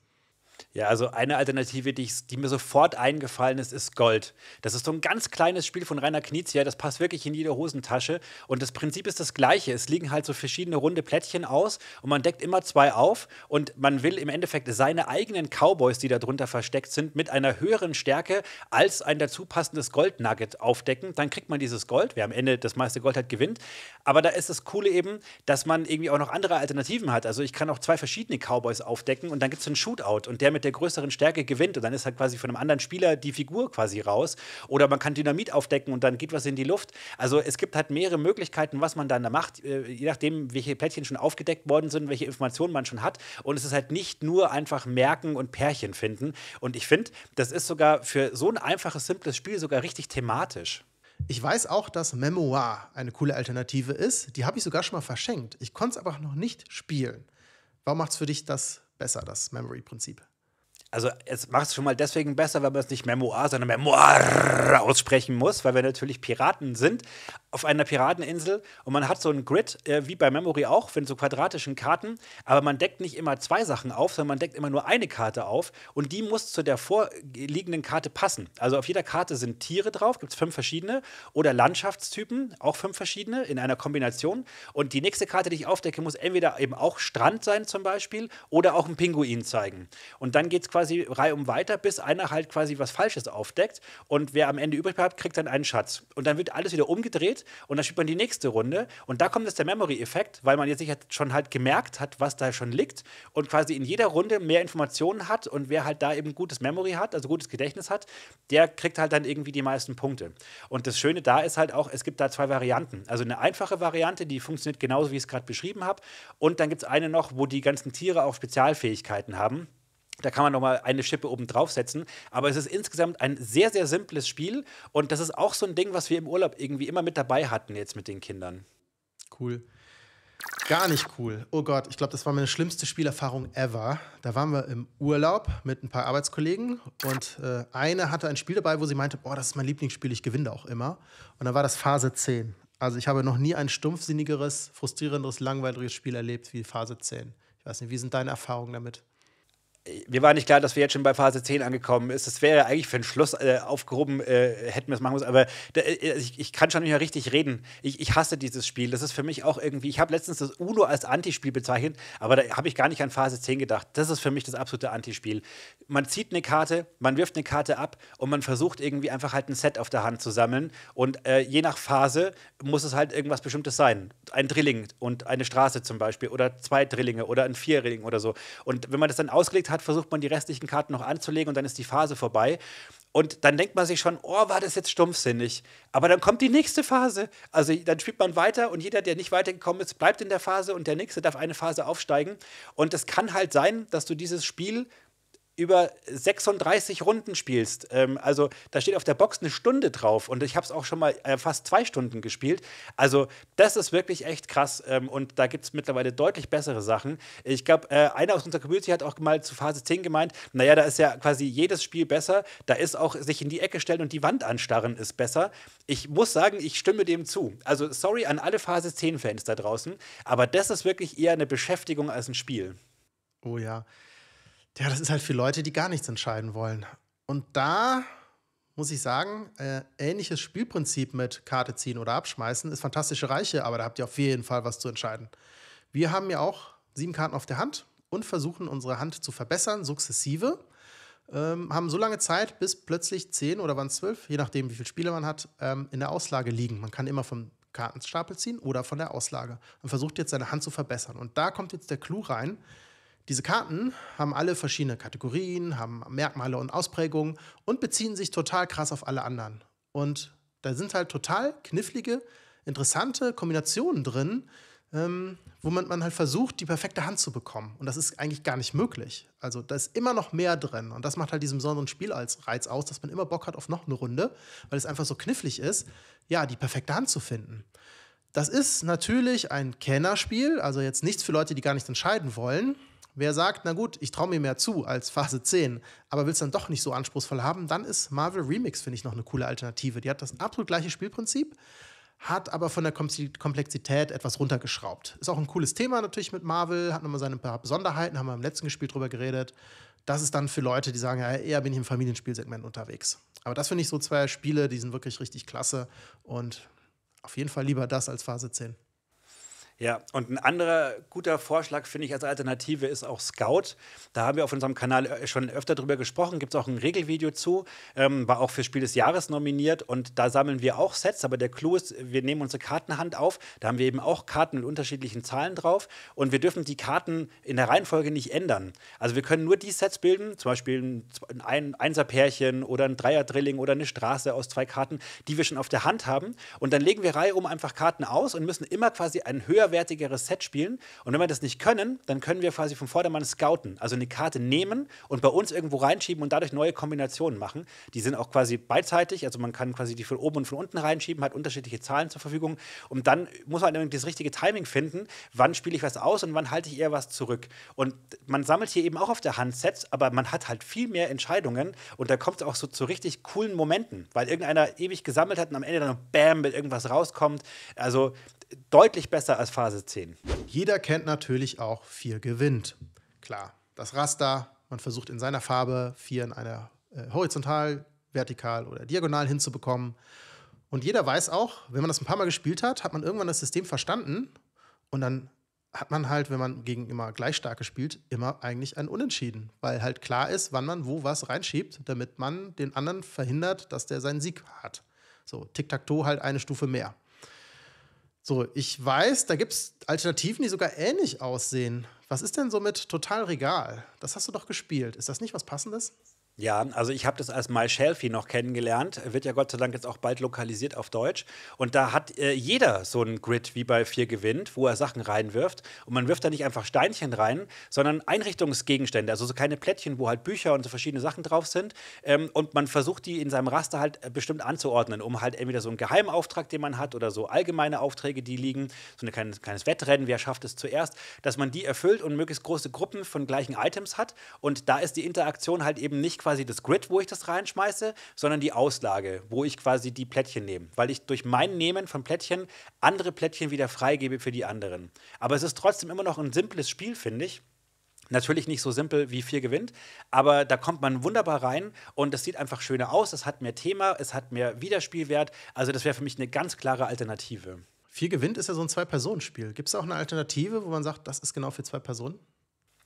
Ja, also eine Alternative, die, ich, die, mir sofort eingefallen ist, ist Gold. Das ist so ein ganz kleines Spiel von Rainer Knizia, das passt wirklich in jede Hosentasche. Und das Prinzip ist das gleiche. Es liegen halt so verschiedene runde Plättchen aus und man deckt immer zwei auf und man will im Endeffekt seine eigenen Cowboys, die darunter versteckt sind, mit einer höheren Stärke als ein dazu passendes Goldnugget aufdecken. Dann kriegt man dieses Gold, wer am Ende das meiste Gold hat, gewinnt. Aber da ist das Coole eben, dass man irgendwie auch noch andere Alternativen hat. Also ich kann auch zwei verschiedene Cowboys aufdecken und dann gibt es einen Shootout und der der mit der größeren Stärke gewinnt und dann ist halt quasi von einem anderen Spieler die Figur quasi raus. Oder man kann Dynamit aufdecken und dann geht was in die Luft. Also es gibt halt mehrere Möglichkeiten, was man dann da macht, äh, je nachdem, welche Plättchen schon aufgedeckt worden sind, welche Informationen man schon hat. Und es ist halt nicht nur einfach merken und Pärchen finden. Und ich finde, das ist sogar für so ein einfaches, simples Spiel sogar richtig thematisch. Ich weiß auch, dass Memoir eine coole Alternative ist. Die habe ich sogar schon mal verschenkt. Ich konnte es aber noch nicht spielen. Warum macht es für dich das besser, das Memory-Prinzip? also es macht es schon mal deswegen besser, weil man es nicht Memoir, sondern Memoir aussprechen muss, weil wir natürlich Piraten sind auf einer Pirateninsel und man hat so einen Grid, äh, wie bei Memory auch, von so quadratischen Karten, aber man deckt nicht immer zwei Sachen auf, sondern man deckt immer nur eine Karte auf und die muss zu der vorliegenden Karte passen. Also auf jeder Karte sind Tiere drauf, gibt es fünf verschiedene oder Landschaftstypen, auch fünf verschiedene in einer Kombination und die nächste Karte, die ich aufdecke, muss entweder eben auch Strand sein zum Beispiel oder auch ein Pinguin zeigen und dann geht es quasi quasi reihum weiter, bis einer halt quasi was Falsches aufdeckt. Und wer am Ende übrig bleibt, kriegt dann einen Schatz. Und dann wird alles wieder umgedreht und dann spielt man die nächste Runde. Und da kommt jetzt der Memory-Effekt, weil man jetzt sich halt schon halt gemerkt hat, was da schon liegt und quasi in jeder Runde mehr Informationen hat. Und wer halt da eben gutes Memory hat, also gutes Gedächtnis hat, der kriegt halt dann irgendwie die meisten Punkte. Und das Schöne da ist halt auch, es gibt da zwei Varianten. Also eine einfache Variante, die funktioniert genauso, wie ich es gerade beschrieben habe. Und dann gibt es eine noch, wo die ganzen Tiere auch Spezialfähigkeiten haben. Da kann man nochmal eine Schippe oben draufsetzen. Aber es ist insgesamt ein sehr, sehr simples Spiel. Und das ist auch so ein Ding, was wir im Urlaub irgendwie immer mit dabei hatten, jetzt mit den Kindern. Cool. Gar nicht cool. Oh Gott, ich glaube, das war meine schlimmste Spielerfahrung ever. Da waren wir im Urlaub mit ein paar Arbeitskollegen und äh, eine hatte ein Spiel dabei, wo sie meinte, boah, das ist mein Lieblingsspiel, ich gewinne da auch immer. Und dann war das Phase 10. Also ich habe noch nie ein stumpfsinnigeres, frustrierenderes, langweiligeres Spiel erlebt wie Phase 10. Ich weiß nicht, wie sind deine Erfahrungen damit? mir war nicht klar, dass wir jetzt schon bei Phase 10 angekommen ist. Das wäre eigentlich für den Schluss äh, aufgehoben, äh, hätten wir es machen müssen. Aber da, äh, also ich, ich, kann schon nicht mehr richtig reden. Ich, ich, hasse dieses Spiel. Das ist für mich auch irgendwie. Ich habe letztens das UNO als Antispiel bezeichnet, aber da habe ich gar nicht an Phase 10 gedacht. Das ist für mich das absolute Antispiel. Man zieht eine Karte, man wirft eine Karte ab und man versucht irgendwie einfach halt ein Set auf der Hand zu sammeln. Und äh, je nach Phase muss es halt irgendwas Bestimmtes sein. Ein Drilling und eine Straße zum Beispiel oder zwei Drillinge oder ein Vierring oder so. Und wenn man das dann ausgelegt hat, hat, versucht man die restlichen Karten noch anzulegen und dann ist die Phase vorbei. Und dann denkt man sich schon, oh, war das jetzt stumpfsinnig. Aber dann kommt die nächste Phase. Also dann spielt man weiter und jeder, der nicht weitergekommen ist, bleibt in der Phase und der nächste darf eine Phase aufsteigen. Und es kann halt sein, dass du dieses Spiel über 36 Runden spielst. Ähm, also da steht auf der Box eine Stunde drauf und ich habe es auch schon mal äh, fast zwei Stunden gespielt. Also das ist wirklich echt krass ähm, und da gibt es mittlerweile deutlich bessere Sachen. Ich glaube, äh, einer aus unserer Community hat auch mal zu Phase 10 gemeint, naja, da ist ja quasi jedes Spiel besser. Da ist auch sich in die Ecke stellen und die Wand anstarren ist besser. Ich muss sagen, ich stimme dem zu. Also sorry an alle Phase 10-Fans da draußen, aber das ist wirklich eher eine Beschäftigung als ein Spiel. Oh ja. Ja, das ist halt für Leute, die gar nichts entscheiden wollen. Und da muss ich sagen, äh, ähnliches Spielprinzip mit Karte ziehen oder abschmeißen ist fantastische Reiche, aber da habt ihr auf jeden Fall was zu entscheiden. Wir haben ja auch sieben Karten auf der Hand und versuchen unsere Hand zu verbessern, sukzessive. Ähm, haben so lange Zeit, bis plötzlich zehn oder wann zwölf, je nachdem, wie viele Spiele man hat, ähm, in der Auslage liegen. Man kann immer vom Kartenstapel ziehen oder von der Auslage und versucht jetzt seine Hand zu verbessern. Und da kommt jetzt der Clou rein. Diese Karten haben alle verschiedene Kategorien, haben Merkmale und Ausprägungen und beziehen sich total krass auf alle anderen. Und da sind halt total knifflige, interessante Kombinationen drin, ähm, wo man, man halt versucht, die perfekte Hand zu bekommen. Und das ist eigentlich gar nicht möglich. Also da ist immer noch mehr drin. Und das macht halt diesen besonderen Spiel als Reiz aus, dass man immer Bock hat auf noch eine Runde, weil es einfach so knifflig ist, ja, die perfekte Hand zu finden. Das ist natürlich ein Kennerspiel, also jetzt nichts für Leute, die gar nicht entscheiden wollen. Wer sagt, na gut, ich traue mir mehr zu als Phase 10, aber will es dann doch nicht so anspruchsvoll haben, dann ist Marvel Remix, finde ich, noch eine coole Alternative. Die hat das absolut gleiche Spielprinzip, hat aber von der Komplexität etwas runtergeschraubt. Ist auch ein cooles Thema natürlich mit Marvel, hat nochmal seine paar Besonderheiten, haben wir im letzten Spiel drüber geredet. Das ist dann für Leute, die sagen, ja, eher bin ich im Familienspielsegment unterwegs. Aber das finde ich so zwei Spiele, die sind wirklich richtig klasse und auf jeden Fall lieber das als Phase 10. Ja, und ein anderer guter Vorschlag, finde ich, als Alternative ist auch Scout. Da haben wir auf unserem Kanal äh, schon öfter drüber gesprochen. Gibt es auch ein Regelvideo zu. Ähm, war auch für Spiel des Jahres nominiert. Und da sammeln wir auch Sets. Aber der Clou ist, wir nehmen unsere Kartenhand auf. Da haben wir eben auch Karten mit unterschiedlichen Zahlen drauf. Und wir dürfen die Karten in der Reihenfolge nicht ändern. Also wir können nur die Sets bilden, zum Beispiel ein Einserpärchen oder ein Dreierdrilling oder eine Straße aus zwei Karten, die wir schon auf der Hand haben. Und dann legen wir Reihe um einfach Karten aus und müssen immer quasi einen höher höherwertigeres Set spielen. Und wenn wir das nicht können, dann können wir quasi vom Vordermann scouten. Also eine Karte nehmen und bei uns irgendwo reinschieben und dadurch neue Kombinationen machen. Die sind auch quasi beidseitig. Also man kann quasi die von oben und von unten reinschieben, hat unterschiedliche Zahlen zur Verfügung. Und dann muss man irgendwie das richtige Timing finden. Wann spiele ich was aus und wann halte ich eher was zurück? Und man sammelt hier eben auch auf der Hand Sets, aber man hat halt viel mehr Entscheidungen. Und da kommt es auch so zu richtig coolen Momenten, weil irgendeiner ewig gesammelt hat und am Ende dann bam mit irgendwas rauskommt. Also deutlich besser als Phase 10. Jeder kennt natürlich auch 4 gewinnt. Klar, das Raster, man versucht in seiner Farbe 4 in einer äh, horizontal, vertikal oder diagonal hinzubekommen. Und jeder weiß auch, wenn man das ein paar Mal gespielt hat, hat man irgendwann das System verstanden und dann hat man halt, wenn man gegen immer gleich starke spielt, immer eigentlich ein Unentschieden, weil halt klar ist, wann man wo was reinschiebt, damit man den anderen verhindert, dass der seinen Sieg hat. So, Tic-Tac-Toe halt eine Stufe mehr. So, ich weiß, da gibt es Alternativen, die sogar ähnlich aussehen. Was ist denn so mit Total Regal? Das hast du doch gespielt. Ist das nicht was Passendes? Ja, also ich habe das als My Shelfie noch kennengelernt. Wird ja Gott sei Dank jetzt auch bald lokalisiert auf Deutsch. Und da hat äh, jeder so einen Grid wie bei Vier gewinnt, wo er Sachen reinwirft. Und man wirft da nicht einfach Steinchen rein, sondern Einrichtungsgegenstände. Also so kleine Plättchen, wo halt Bücher und so verschiedene Sachen drauf sind. Ähm, und man versucht die in seinem Raster halt äh, bestimmt anzuordnen, um halt entweder so einen Geheimauftrag, den man hat, oder so allgemeine Aufträge, die liegen. So ein kleines, kleines Wettrennen, wer schafft es zuerst, dass man die erfüllt und möglichst große Gruppen von gleichen Items hat. Und da ist die Interaktion halt eben nicht quasi das Grid, wo ich das reinschmeiße, sondern die Auslage, wo ich quasi die Plättchen nehme, weil ich durch mein Nehmen von Plättchen andere Plättchen wieder freigebe für die anderen. Aber es ist trotzdem immer noch ein simples Spiel, finde ich. Natürlich nicht so simpel wie vier gewinnt, aber da kommt man wunderbar rein und das sieht einfach schöner aus, es hat mehr Thema, es hat mehr Wiederspielwert. Also das wäre für mich eine ganz klare Alternative. Vier gewinnt ist ja so ein Zwei-Personen-Spiel. Gibt es auch eine Alternative, wo man sagt, das ist genau für zwei Personen?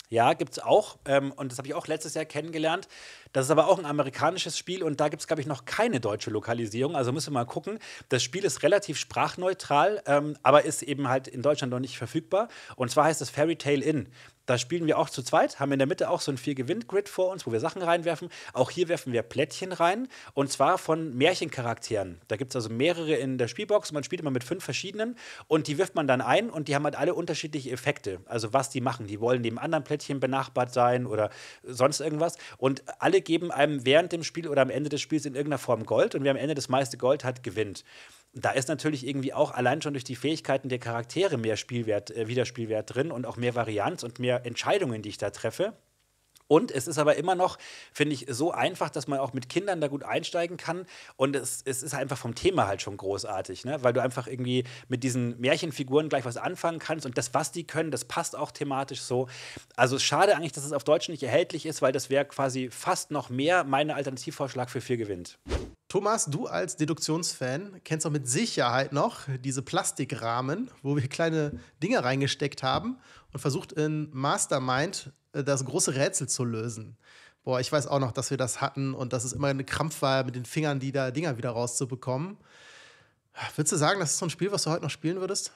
Ja, gibt es auch. Ähm, und das habe ich auch letztes Jahr kennengelernt. Das ist aber auch ein amerikanisches Spiel und da gibt es, glaube ich, noch keine deutsche Lokalisierung. Also müssen wir mal gucken. Das Spiel ist relativ sprachneutral, ähm, aber ist eben halt in Deutschland noch nicht verfügbar. Und zwar heißt es Fairy Tale Inn. Da spielen wir auch zu zweit, haben in der Mitte auch so ein vier gewinn grid vor uns, wo wir Sachen reinwerfen. Auch hier werfen wir Plättchen rein und zwar von Märchencharakteren. Da gibt es also mehrere in der Spielbox und man spielt immer mit fünf verschiedenen und die wirft man dann ein und die haben halt alle unterschiedliche Effekte. Also was die machen. Die wollen dem anderen Plättchen benachbart sein oder sonst irgendwas. Und alle geben einem während dem Spiel oder am Ende des Spiels in irgendeiner Form Gold und wer am Ende das meiste Gold hat, gewinnt da ist natürlich irgendwie auch allein schon durch die Fähigkeiten der Charaktere mehr Spielwert, äh, Wiederspielwert drin und auch mehr Varianz und mehr Entscheidungen, die ich da treffe. Und es ist aber immer noch, finde ich, so einfach, dass man auch mit Kindern da gut einsteigen kann. Und es, es ist einfach vom Thema halt schon großartig, ne? weil du einfach irgendwie mit diesen Märchenfiguren gleich was anfangen kannst. Und das, was die können, das passt auch thematisch so. Also schade eigentlich, dass es auf Deutsch nicht erhältlich ist, weil das wäre quasi fast noch mehr mein Alternativvorschlag für Vier gewinnt. Thomas, du als Deduktionsfan kennst doch mit Sicherheit noch diese Plastikrahmen, wo wir kleine Dinge reingesteckt haben und versucht in Mastermind äh, das große Rätsel zu lösen. Boah, ich weiß auch noch, dass wir das hatten und dass es immer eine Krampf war, mit den Fingern die da Dinger wieder rauszubekommen. Würdest du sagen, das ist so ein Spiel, was du heute noch spielen würdest?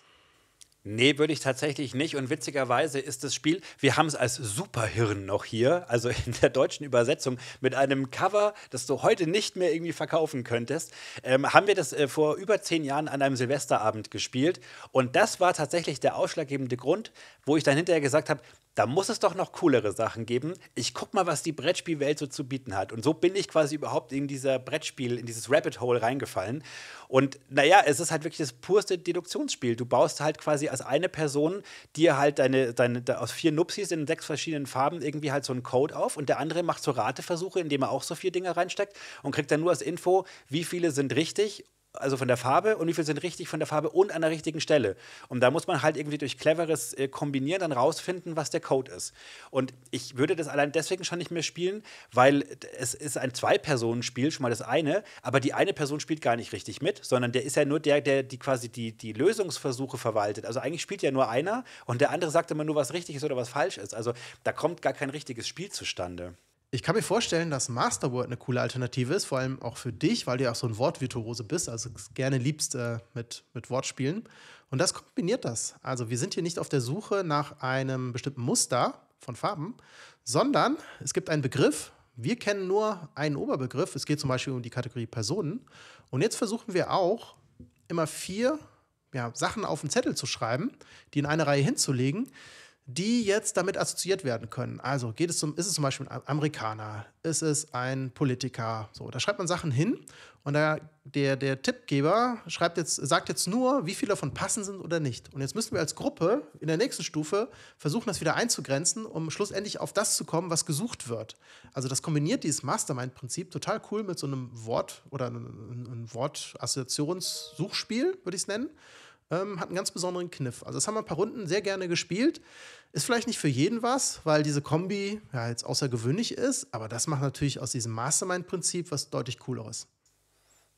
Nee, würde ich tatsächlich nicht. Und witzigerweise ist das Spiel, wir haben es als Superhirn noch hier, also <laughs> in der deutschen Übersetzung, mit einem Cover, das du heute nicht mehr irgendwie verkaufen könntest, ähm, haben wir das äh, vor über zehn Jahren an einem Silvesterabend gespielt. Und das war tatsächlich der ausschlaggebende Grund, wo ich dann hinterher gesagt habe, da muss es doch noch coolere Sachen geben. Ich guck mal, was die Brettspielwelt so zu bieten hat. Und so bin ich quasi überhaupt in dieser Brettspiel, in dieses Rabbit Hole reingefallen. Und naja, es ist halt wirklich das purste Deduktionsspiel. Du baust halt quasi als eine Person dir halt deine, deine aus vier Nupsis in sechs verschiedenen Farben irgendwie halt so einen Code auf und der andere macht so Rateversuche, indem er auch so vier Dinge reinsteckt und kriegt dann nur als Info, wie viele sind richtig also von der Farbe und wie viel sind richtig von der Farbe und an der richtigen Stelle. Und da muss man halt irgendwie durch cleveres äh, Kombinieren dann rausfinden, was der Code ist. Und ich würde das allein deswegen schon nicht mehr spielen, weil es ist ein Zwei-Personen-Spiel, schon mal das eine, aber die eine Person spielt gar nicht richtig mit, sondern der ist ja nur der, der die quasi die, die Lösungsversuche verwaltet. Also eigentlich spielt ja nur einer und der andere sagt immer nur, was richtig ist oder was falsch ist. Also da kommt gar kein richtiges Spiel zustande. Ich kann mir vorstellen, dass Masterword eine coole Alternative ist, vor allem auch für dich, weil du ja auch so ein Wortvirtuose bist, also gerne liebst äh, mit, mit Wortspielen. Und das kombiniert das. Also wir sind hier nicht auf der Suche nach einem bestimmten Muster von Farben, sondern es gibt einen Begriff. Wir kennen nur einen Oberbegriff. Es geht zum Beispiel um die Kategorie Personen. Und jetzt versuchen wir auch immer vier ja, Sachen auf den Zettel zu schreiben, die in eine Reihe hinzulegen, die jetzt damit assoziiert werden können. Also geht es zum, ist es zum Beispiel ein Amerikaner, ist es ein Politiker, so, da schreibt man Sachen hin und da, der, der Tippgeber schreibt jetzt, sagt jetzt nur, wie viele davon passend sind oder nicht. Und jetzt müssen wir als Gruppe in der nächsten Stufe versuchen, das wieder einzugrenzen, um schlussendlich auf das zu kommen, was gesucht wird. Also das kombiniert dieses Mastermind-Prinzip total cool mit so einem Wort oder einem, einem Wortassoziationssuchspiel, würde ich es nennen ähm, hat einen ganz besonderen Kniff. Also das haben wir ein paar Runden sehr gerne gespielt. Ist vielleicht nicht für jeden was, weil diese Kombi ja jetzt außergewöhnlich ist, aber das macht natürlich aus diesem Mastermind-Prinzip was deutlich cooleres.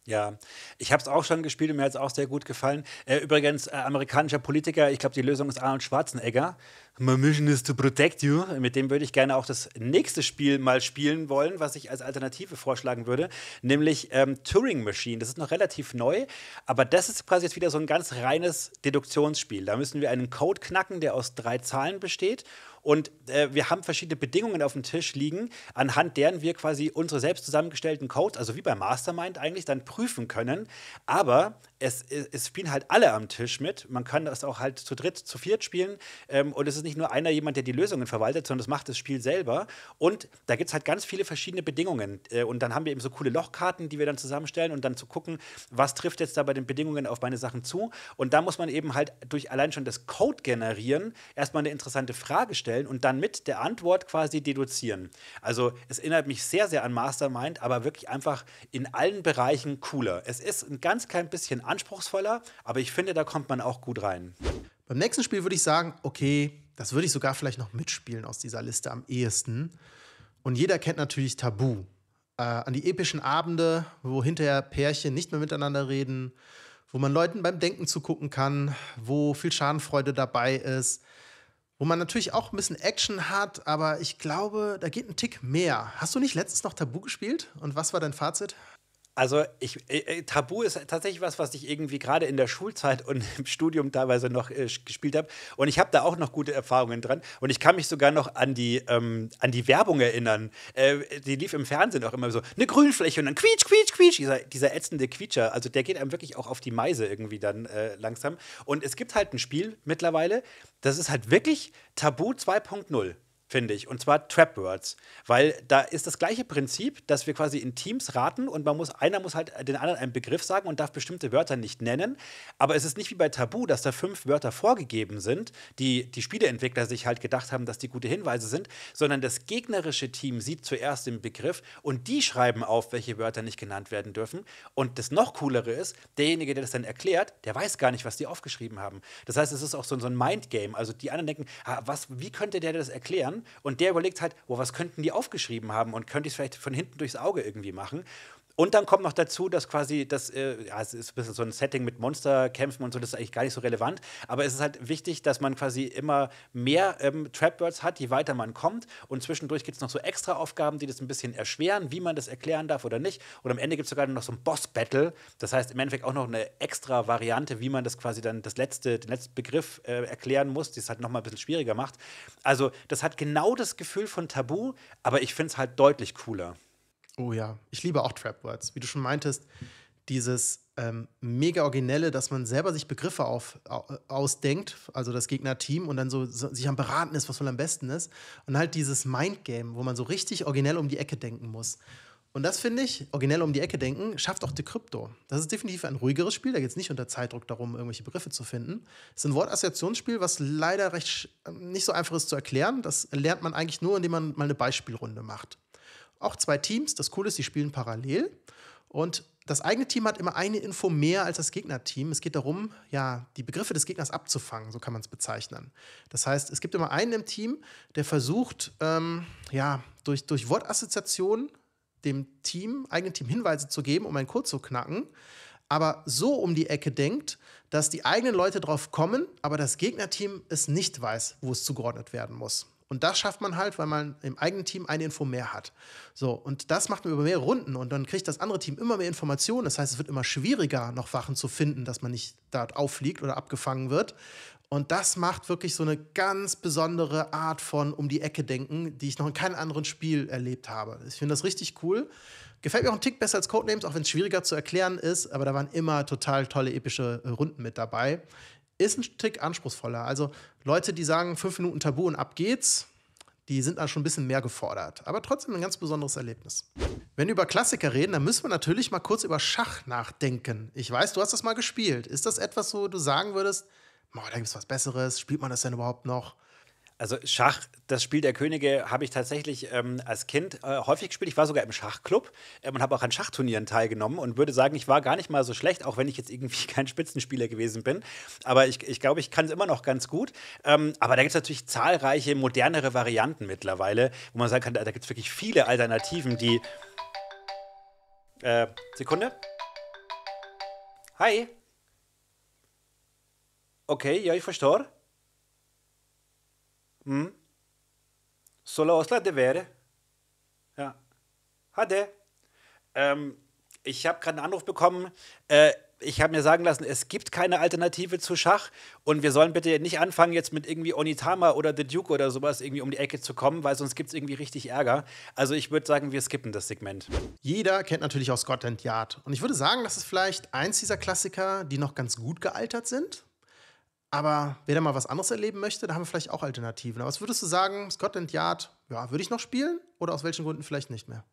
Ja, ich habe es auch schon gespielt und mir hat es auch sehr gut gefallen. Äh, übrigens, äh, amerikanischer Politiker, ich glaube, die Lösung ist Arnold Schwarzenegger. My Mission is to Protect You. Mit dem würde ich gerne auch das nächste Spiel mal spielen wollen, was ich als Alternative vorschlagen würde, nämlich ähm, Turing Machine. Das ist noch relativ neu, aber das ist quasi jetzt wieder so ein ganz reines Deduktionsspiel. Da müssen wir einen Code knacken, der aus drei Zahlen besteht. Und äh, wir haben verschiedene Bedingungen auf dem Tisch liegen, anhand deren wir quasi unsere selbst zusammengestellten Codes, also wie bei Mastermind eigentlich, dann prüfen können. Aber es, es, spielen halt alle am Tisch mit. Man kann das auch halt zu dritt, zu viert spielen. Ähm, und es ist ist nicht nur einer jemand, der die Lösungen verwaltet, sondern das macht das Spiel selber. Und da gibt es halt ganz viele verschiedene Bedingungen. Äh, und dann haben wir eben so coole Lochkarten, die wir dann zusammenstellen und dann zu gucken, was trifft jetzt da bei den Bedingungen auf meine Sachen zu. Und da muss man eben halt durch allein schon das Code generieren, erstmal eine interessante Frage stellen und dann mit der Antwort quasi deduzieren. Also es erinnert mich sehr, sehr an Mastermind, aber wirklich einfach in allen Bereichen cooler. Es ist ein ganz klein bisschen anspruchsvoller, aber ich finde, da kommt man auch gut rein. Beim nächsten Spiel würde ich sagen, okay, das würde ich sogar vielleicht noch mitspielen aus dieser Liste am ehesten. Und jeder kennt natürlich Tabu. Äh, an die epischen Abende, wo hinterher Pärchen nicht mehr miteinander reden, wo man Leuten beim Denken zugucken kann, wo viel Schadenfreude dabei ist, wo man natürlich auch ein bisschen Action hat, aber ich glaube, da geht ein Tick mehr. Hast du nicht letztens noch Tabu gespielt? Und was war dein Fazit? Also ich, äh, äh, Tabu ist tatsächlich was, was ich irgendwie gerade in der Schulzeit und <laughs> im Studium teilweise noch äh, gespielt habe. Und ich habe da auch noch gute Erfahrungen dran. Und ich kann mich sogar noch an die, ähm, an die Werbung erinnern. Äh, die lief im Fernsehen auch immer so, eine Grünfläche und dann quietsch, quietsch, quietsch. Dieser, dieser ätzende Quietscher, also der geht einem wirklich auch auf die Meise irgendwie dann äh, langsam. Und es gibt halt ein Spiel mittlerweile, das ist halt wirklich Tabu 2.0 finde ich. Und zwar Trap Words. Weil da ist das gleiche Prinzip, dass wir quasi in Teams raten und man muss, einer muss halt den anderen einen Begriff sagen und darf bestimmte Wörter nicht nennen. Aber es ist nicht wie bei Tabu, dass da fünf Wörter vorgegeben sind, die die Spieleentwickler sich halt gedacht haben, dass die gute Hinweise sind, sondern das gegnerische Team sieht zuerst den Begriff und die schreiben auf, welche Wörter nicht genannt werden dürfen. Und das noch coolere ist, derjenige, der das dann erklärt, der weiß gar nicht, was die aufgeschrieben haben. Das heißt, es ist auch so, ein Mindgame. Also die anderen denken, ah, was, wie könnte der das erklären? und der überlegt halt, oh, was könnten die aufgeschrieben haben und könnte ich es vielleicht von hinten durchs Auge irgendwie machen. Und dann kommt noch dazu, dass quasi das, äh, ja, es ist ein bisschen so ein Setting mit Monsterkämpfen und so, das ist eigentlich gar nicht so relevant. Aber es ist halt wichtig, dass man quasi immer mehr ähm, Trapbirds hat, je weiter man kommt. Und zwischendurch gibt es noch so extra Aufgaben, die das ein bisschen erschweren, wie man das erklären darf oder nicht. Und am Ende gibt es sogar noch so ein Boss-Battle. Das heißt im Endeffekt auch noch eine extra Variante, wie man das quasi dann das letzte, den letzten Begriff äh, erklären muss, die es halt nochmal ein bisschen schwieriger macht. Also, das hat genau das Gefühl von Tabu, aber ich finde es halt deutlich cooler. Oh ja, ich liebe auch Trap-Words. Wie du schon meintest, dieses ähm, mega originelle, dass man selber sich Begriffe auf, ausdenkt, also das Gegnerteam, und dann so, so, sich am Beraten ist, was wohl am besten ist. Und halt dieses Mindgame, wo man so richtig originell um die Ecke denken muss. Und das finde ich, originell um die Ecke denken, schafft auch Decrypto. Das ist definitiv ein ruhigeres Spiel, da geht es nicht unter Zeitdruck darum, irgendwelche Begriffe zu finden. Es ist ein Wortassoziationsspiel, was leider recht nicht so einfach ist zu erklären. Das lernt man eigentlich nur, indem man mal eine Beispielrunde macht. Auch zwei Teams. Das Coole ist, die spielen parallel. Und das eigene Team hat immer eine Info mehr als das Gegnerteam. Es geht darum, ja, die Begriffe des Gegners abzufangen, so kann man es bezeichnen. Das heißt, es gibt immer einen im Team, der versucht, ähm, ja, durch, durch Wortassoziationen dem Team, eigenen Team Hinweise zu geben, um einen Code zu knacken, aber so um die Ecke denkt, dass die eigenen Leute drauf kommen, aber das Gegnerteam es nicht weiß, wo es zugeordnet werden muss. Und das schafft man halt, weil man im eigenen Team eine Info mehr hat. So, und das macht man über mehrere Runden und dann kriegt das andere Team immer mehr Informationen. Das heißt, es wird immer schwieriger, noch Wachen zu finden, dass man nicht dort auffliegt oder abgefangen wird. Und das macht wirklich so eine ganz besondere Art von um die Ecke denken, die ich noch in keinem anderen Spiel erlebt habe. Ich finde das richtig cool. Gefällt mir auch ein Tick besser als Codenames, auch wenn es schwieriger zu erklären ist, aber da waren immer total tolle epische Runden mit dabei ist ein Tick anspruchsvoller. Also Leute, die sagen, fünf Minuten Tabu und ab geht's, die sind dann schon ein bisschen mehr gefordert. Aber trotzdem ein ganz besonderes Erlebnis. Wenn wir über Klassiker reden, dann müssen wir natürlich mal kurz über Schach nachdenken. Ich weiß, du hast das mal gespielt. Ist das etwas, wo du sagen würdest, boah, da gibt's was Besseres, spielt man das denn überhaupt noch? also Schach, das Spiel der Könige habe ich tatsächlich ähm, als Kind äh, häufig gespielt. Ich war sogar im Schachclub ähm, und habe auch an Schachturnieren teilgenommen und würde sagen, ich war gar nicht mal so schlecht, auch wenn ich jetzt irgendwie <laughs> kein Spitzenspieler gewesen bin. Aber ich, ich glaube, ich kann es immer noch ganz gut. Ähm, aber da gibt es natürlich zahlreiche modernere Varianten mittlerweile, wo man sagen kann, da, da gibt es wirklich viele Alternativen, die. Äh, Sekunde. Hi. Okay, ja, ich verstehe. Hm? Så la oss la det være. Ja. Hatte. Ähm, ich habe gerade einen Anruf bekommen. Äh, ich habe mir sagen lassen, es gibt keine Alternative zu Schach und wir sollen bitte nicht anfangen, jetzt mit irgendwie Onitama oder The Duke oder sowas irgendwie um die Ecke zu kommen, weil sonst gibt es irgendwie richtig Ärger. Also ich würde sagen, wir skippen das Segment. Jeder kennt natürlich auch Scotland Yard und ich würde sagen, das ist vielleicht eins dieser Klassiker, die noch ganz gut gealtert sind. Aber wer da mal was anderes erleben möchte, da haben wir vielleicht auch Alternativen. Aber was würdest du sagen, Scotland Yard, ja, würde ich noch spielen oder aus welchen Gründen vielleicht nicht mehr?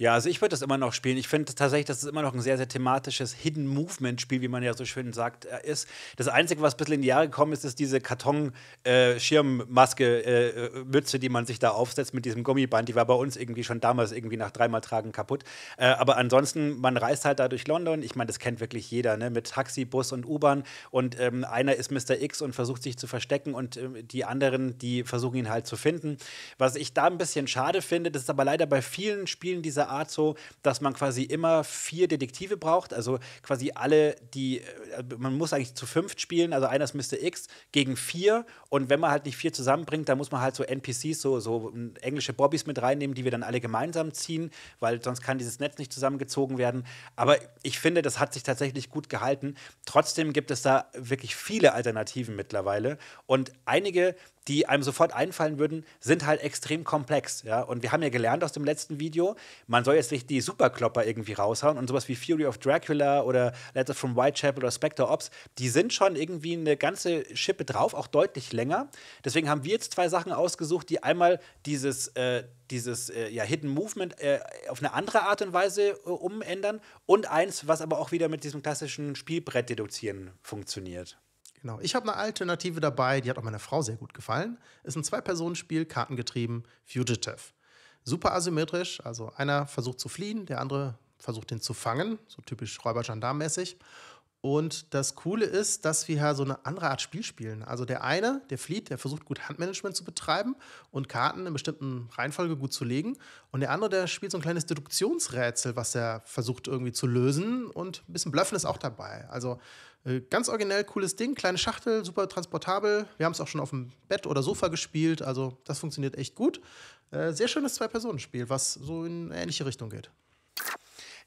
Ja, also ich würde das immer noch spielen. Ich finde tatsächlich, dass es immer noch ein sehr, sehr thematisches Hidden Movement-Spiel, wie man ja so schön sagt, äh, ist. Das Einzige, was ein bisschen in die Jahre gekommen ist, ist diese Karton-Schirmmmaske-Mütze, äh, äh, die man sich da aufsetzt mit diesem Gummiband. Die war bei uns irgendwie schon damals irgendwie nach dreimal Tragen kaputt. aber ansonsten, man reist halt da durch London. Ich meine, das kennt wirklich jeder, ne? Mit Taxi, Bus und U-Bahn. Und ähm, einer ist Mr. X und versucht sich zu verstecken und äh, die anderen, die versuchen ihn halt zu finden. Was ich da ein bisschen schade finde, das ist aber leider bei vielen Spielen dieser Art so, dass man quasi immer vier Detektive braucht. Also quasi alle, die, äh, man muss eigentlich zu fünft spielen, also einer ist Mr. X gegen vier. Und wenn man halt nicht vier zusammenbringt, dann muss man halt so NPCs, so, so englische Bobbys mit reinnehmen, die wir dann alle gemeinsam ziehen, weil sonst kann dieses Netz nicht zusammengezogen werden. Aber ich finde, das hat sich tatsächlich gut gehalten. Trotzdem gibt es da wirklich viele Alternativen mittlerweile. Und einige, die einem sofort einfallen würden, sind halt extrem komplex. Ja? Und wir haben ja gelernt aus dem letzten Video, man soll jetzt nicht die Superklopper irgendwie raushauen und sowas wie Fury of Dracula oder Letters from Whitechapel oder Spectre Ops, die sind schon irgendwie eine ganze Schippe drauf, auch deutlich länger. Deswegen haben wir jetzt zwei Sachen ausgesucht, die einmal dieses, äh, dieses äh, ja, Hidden Movement äh, auf eine andere Art und Weise äh, umändern und eins, was aber auch wieder mit diesem klassischen Spielbrett deduzieren funktioniert. Genau. Ich habe eine Alternative dabei, die hat auch meiner Frau sehr gut gefallen. Ist ein Zwei-Personen-Spiel, kartengetrieben, Fugitive. Super asymmetrisch, also einer versucht zu fliehen, der andere versucht ihn zu fangen, so typisch Räuber-Gendarm-mäßig. Und das Coole ist, dass wir ja so eine andere Art Spiel spielen. Also der eine, der flieht, der versucht gut Handmanagement zu betreiben und Karten in bestimmten Reihenfolge gut zu legen. Und der andere, der spielt so ein kleines Deduktionsrätsel, was er versucht irgendwie zu lösen. Und ein bisschen Bluffen ist auch dabei. Also äh, ganz originell, cooles Ding, kleine Schachtel, super transportabel. Wir haben es auch schon auf dem Bett oder Sofa gespielt. Also das funktioniert echt gut. Äh, sehr schönes Zwei-Personen-Spiel, was so in eine ähnliche Richtung geht.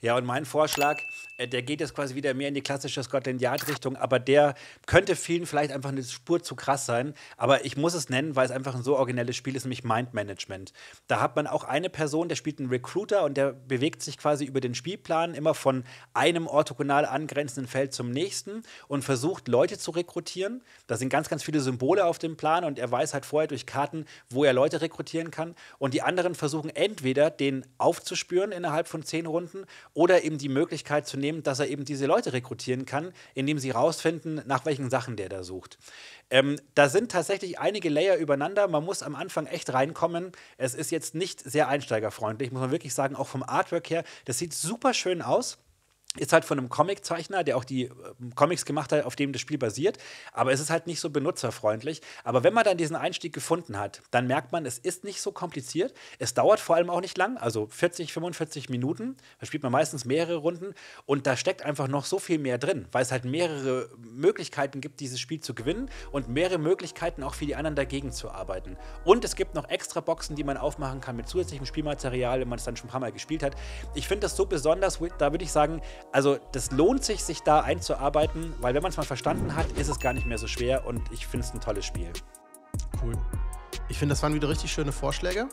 Ja, und mein Vorschlag, äh, der geht jetzt quasi wieder mehr in die klassische Scotland Yard-Richtung, aber der könnte vielen vielleicht einfach eine Spur zu krass sein. Aber ich muss es nennen, weil es einfach ein so originelles Spiel ist, nämlich Mind Management. Da hat man auch eine Person, der spielt einen Recruiter und der bewegt sich quasi über den Spielplan immer von einem orthogonal angrenzenden Feld zum nächsten und versucht, Leute zu rekrutieren. Da sind ganz, ganz viele Symbole auf dem Plan und er weiß halt vorher durch Karten, wo er Leute rekrutieren kann. Und die anderen versuchen entweder, den aufzuspüren innerhalb von zehn Runden oder eben die Möglichkeit zu nehmen, dass er eben diese Leute rekrutieren kann, indem sie rausfinden, nach welchen Sachen der da sucht. Ähm, da sind tatsächlich einige Layer übereinander. Man muss am Anfang echt reinkommen. Es ist jetzt nicht sehr einsteigerfreundlich, muss man wirklich sagen, auch vom Artwork her. Das sieht super schön aus ist halt von einem Comiczeichner, der auch die ähm, Comics gemacht hat, auf dem das Spiel basiert. Aber es ist halt nicht so benutzerfreundlich. Aber wenn man dann diesen Einstieg gefunden hat, dann merkt man, es ist nicht so kompliziert. Es dauert vor allem auch nicht lang, also 40, 45 Minuten. Da spielt man meistens mehrere Runden. Und da steckt einfach noch so viel mehr drin, weil es halt mehrere Möglichkeiten gibt, dieses Spiel zu gewinnen und mehrere Möglichkeiten auch für die anderen dagegen zu arbeiten. Und es gibt noch extra Boxen, die man aufmachen kann mit zusätzlichem Spielmaterial, wenn man es dann schon ein paar Mal gespielt hat. Ich finde das so besonders, da würde ich sagen, also das lohnt sich, sich da einzuarbeiten, weil wenn man es mal verstanden hat, ist es gar nicht mehr so schwer und ich finde es ein tolles Spiel. Cool. Ich finde, das waren wieder richtig schöne Vorschläge.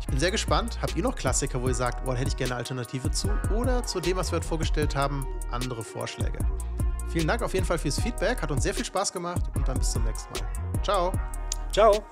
Ich bin sehr gespannt. Habt ihr noch Klassiker, wo ihr sagt, boah, hätte ich gerne eine Alternative zu? Oder zu dem, was wir heute vorgestellt haben, andere Vorschläge? Vielen Dank auf jeden Fall fürs Feedback. Hat uns sehr viel Spaß gemacht und dann bis zum nächsten Mal. Ciao. Ciao.